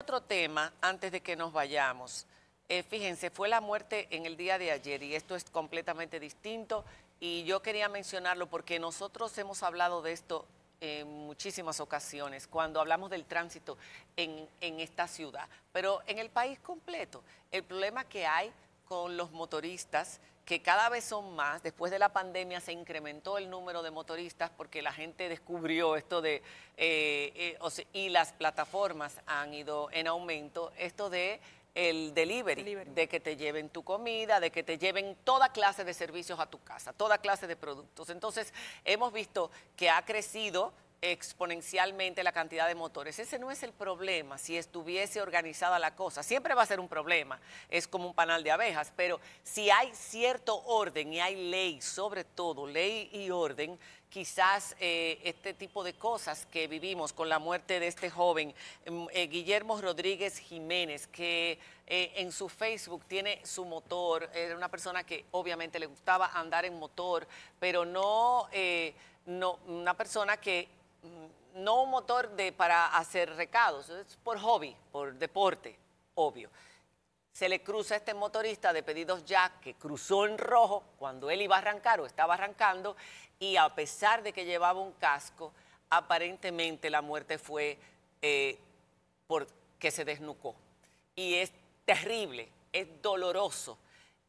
Otro tema, antes de que nos vayamos. Eh, fíjense, fue la muerte en el día de ayer y esto es completamente distinto y yo quería mencionarlo porque nosotros hemos hablado de esto en muchísimas ocasiones cuando hablamos del tránsito en, en esta ciudad, pero en el país completo, el problema que hay con los motoristas que cada vez son más. Después de la pandemia se incrementó el número de motoristas porque la gente descubrió esto de, eh, eh, y las plataformas han ido en aumento, esto de el delivery, de que te lleven tu comida, de que te lleven toda clase de servicios a tu casa, toda clase de productos. Entonces, hemos visto que ha crecido exponencialmente la cantidad de motores. Ese no es el problema, si estuviese organizada la cosa. Siempre va a ser un problema, es como un panal de abejas, pero si hay cierto orden y hay ley, sobre todo ley y orden, quizás eh, este tipo de cosas que vivimos con la muerte de este joven, mm, eh, Guillermo Rodríguez Jiménez, que eh, en su Facebook tiene su motor, era una persona que obviamente le gustaba andar en motor, pero no, no una persona que no un motor de, para hacer recados, es por hobby, por deporte, obvio. Se le cruza a este motorista de pedidos ya que cruzó en rojo cuando él iba a arrancar o estaba arrancando y a pesar de que llevaba un casco, aparentemente la muerte fue eh, porque se desnucó. Y es terrible, es doloroso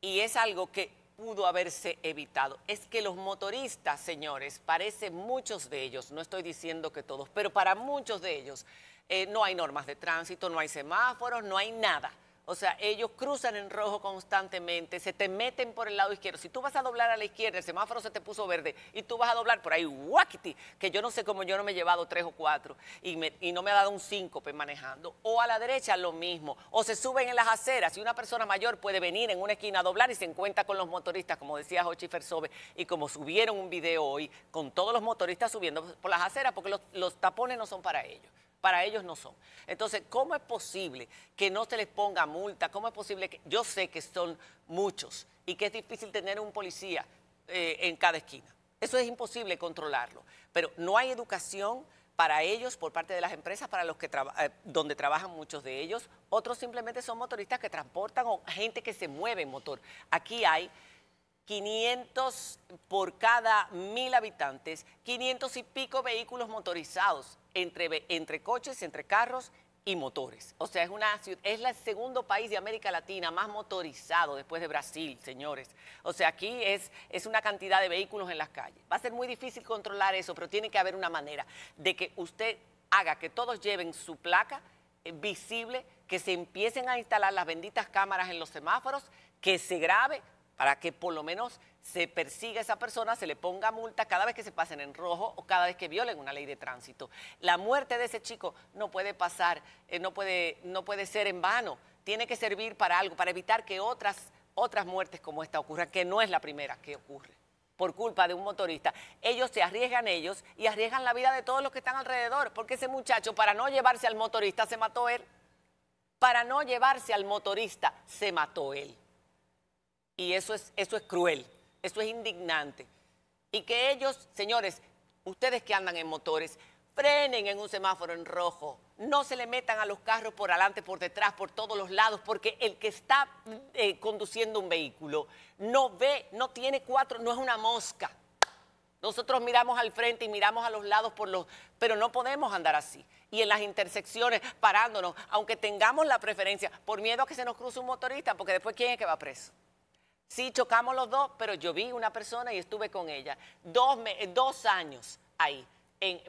y es algo que pudo haberse evitado. Es que los motoristas, señores, parece muchos de ellos, no estoy diciendo que todos, pero para muchos de ellos eh, no hay normas de tránsito, no hay semáforos, no hay nada. O sea, ellos cruzan en rojo constantemente, se te meten por el lado izquierdo. Si tú vas a doblar a la izquierda, el semáforo se te puso verde y tú vas a doblar por ahí, guaquiti, que yo no sé cómo yo no me he llevado tres o cuatro y, no me ha dado un síncope pues, manejando. O a la derecha lo mismo. O se suben en las aceras y una persona mayor puede venir en una esquina a doblar y se encuentra con los motoristas, como decía Jochi Fersobe, y como subieron un video hoy, con todos los motoristas subiendo por las aceras, porque los tapones no son para ellos para ellos no son. Entonces, ¿cómo es posible que no se les ponga multa? ¿Cómo es posible que yo sé que son muchos y que es difícil tener un policía eh, en cada esquina? Eso es imposible controlarlo, pero no hay educación para ellos por parte de las empresas para los que eh, donde trabajan muchos de ellos, otros simplemente son motoristas que transportan o gente que se mueve en motor. Aquí hay 500 por cada mil habitantes, 500 y pico vehículos motorizados entre, entre coches, entre carros y motores. O sea, es, una, es el segundo país de América Latina más motorizado después de Brasil, señores. O sea, aquí es, es una cantidad de vehículos en las calles. Va a ser muy difícil controlar eso, pero tiene que haber una manera de que usted haga que todos lleven su placa eh, visible, que se empiecen a instalar las benditas cámaras en los semáforos, que se grabe para que por lo menos se persiga a esa persona, se le ponga multa cada vez que se pasen en rojo o cada vez que violen una ley de tránsito. La muerte de ese chico no puede pasar, eh, no, puede, no puede ser en vano, tiene que servir para algo, para evitar que otras, otras muertes como esta ocurran, que no es la primera que ocurre por culpa de un motorista. Ellos se arriesgan ellos y arriesgan la vida de todos los que están alrededor, porque ese muchacho para no llevarse al motorista se mató él. Para no llevarse al motorista se mató él y eso es, eso es cruel, eso es indignante. Y que ellos, señores, ustedes que andan en motores, frenen en un semáforo en rojo, no se le metan a los carros por adelante, por detrás, por todos los lados, porque el que está eh, conduciendo un vehículo no ve, no tiene cuatro, no es una mosca. Nosotros miramos al frente y miramos a los lados por los, pero no podemos andar así. Y en las intersecciones parándonos, aunque tengamos la preferencia, por miedo a que se nos cruce un motorista, porque después quién es que va preso. Sí, chocamos los dos, pero yo vi una persona y estuve con ella. Dos, años ahí,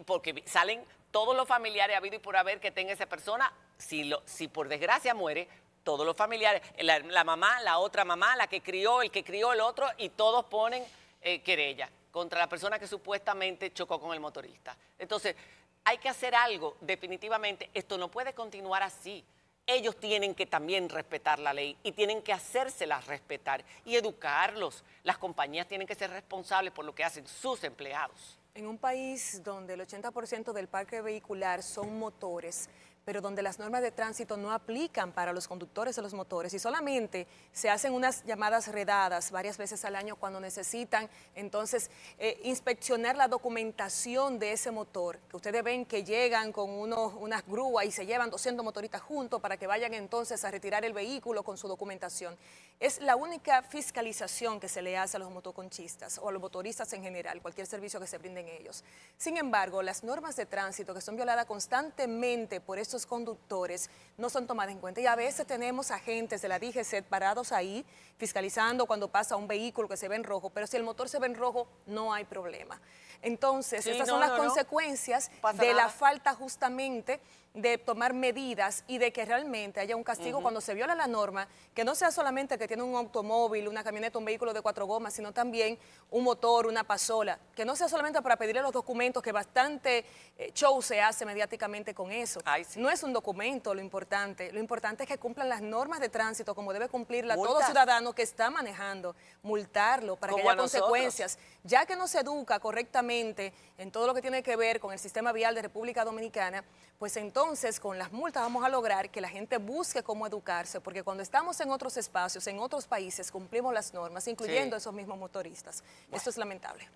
porque salen todos los familiares habido y por haber que tenga esa persona. Si, lo, si por desgracia muere, todos los familiares, la, mamá, la otra mamá, la que crió, el que crió el otro, y todos ponen eh, querella contra la persona que supuestamente chocó con el motorista. Entonces, hay que hacer algo, definitivamente. Esto no puede continuar así ellos tienen que también respetar la ley y tienen que hacérselas respetar y educarlos. Las compañías tienen que ser responsables por lo que hacen sus empleados. En un país donde el 80% del parque vehicular son motores, pero donde las normas de tránsito no aplican para los conductores de los motores y solamente se hacen unas llamadas redadas varias veces al año cuando necesitan entonces eh, inspeccionar la documentación de ese motor, que ustedes ven que llegan con unas grúas y se llevan 200 motoristas juntos para que vayan entonces a retirar el vehículo con su documentación. Es la única fiscalización que se le hace a los motoconchistas o a los motoristas en general, cualquier servicio que se brinden ellos. Sin embargo, las normas de tránsito que son violadas constantemente por estos conductores no son tomadas en cuenta. Y a veces tenemos agentes de la DGC parados ahí, fiscalizando cuando pasa un vehículo que se ve en rojo, pero si el motor se ve en rojo, no hay problema. Entonces, estas son las consecuencias de la falta justamente de tomar medidas y de que realmente haya un castigo cuando se viola la norma, que no sea solamente que tiene un automóvil, una camioneta, un vehículo de cuatro gomas, sino también un motor, una pasola, que no sea solamente para pedirle los documentos, que bastante eh, show se hace mediáticamente con eso. No es un documento lo importante, lo importante es que cumplan las normas de tránsito como debe cumplirla todo ciudadano que está manejando, multarlo para que haya consecuencias, ya que no se educa correctamente en todo lo que tiene que ver con el sistema vial de República Dominicana, pues entonces entonces con las multas vamos a lograr que la gente busque cómo educarse, porque cuando estamos en otros espacios, en otros países, cumplimos las normas, incluyendo esos mismos motoristas. Esto es lamentable.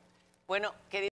Bueno,